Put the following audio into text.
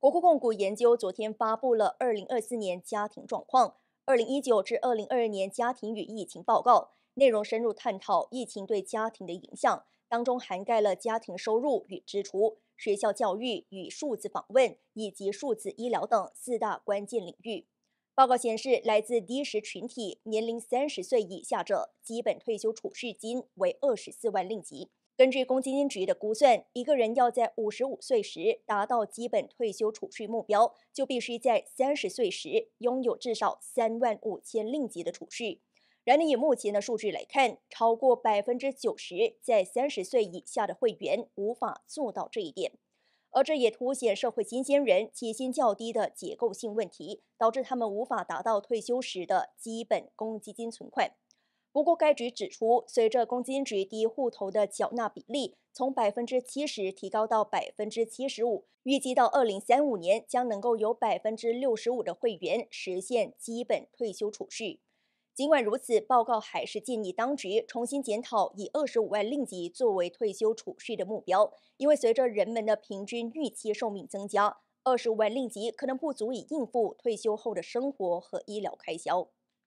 国库控股研究昨天发布了《二零二四年家庭状况：二零一九至二零二二年家庭与疫情报告》，内容深入探讨疫情对家庭的影响，当中涵盖了家庭收入与支出、学校教育与数字访问以及数字医疗等四大关键领域。报告显示，来自低时群体、年龄三十岁以下者，基本退休储蓄金为二十四万令吉。根据公积金值的估算，一个人要在五十五岁时达到基本退休储蓄目标，就必须在三十岁时拥有至少三万五千令吉的储蓄。然而，以目前的数据来看，超过百分之九十在三十岁以下的会员无法做到这一点，而这也凸显社会新鲜人起薪较低的结构性问题，导致他们无法达到退休时的基本公积金存款。不过，该局指出，随着公积金最低户头的缴纳比例从百分之七十提高到百分之七十五，预计到二零三五年将能够有百分之六十五的会员实现基本退休储蓄。尽管如此，报告还是建议当局重新检讨以二十五万令吉作为退休储蓄的目标，因为随着人们的平均预期寿命增加，二十五万令吉可能不足以应付退休后的生活和医疗开销。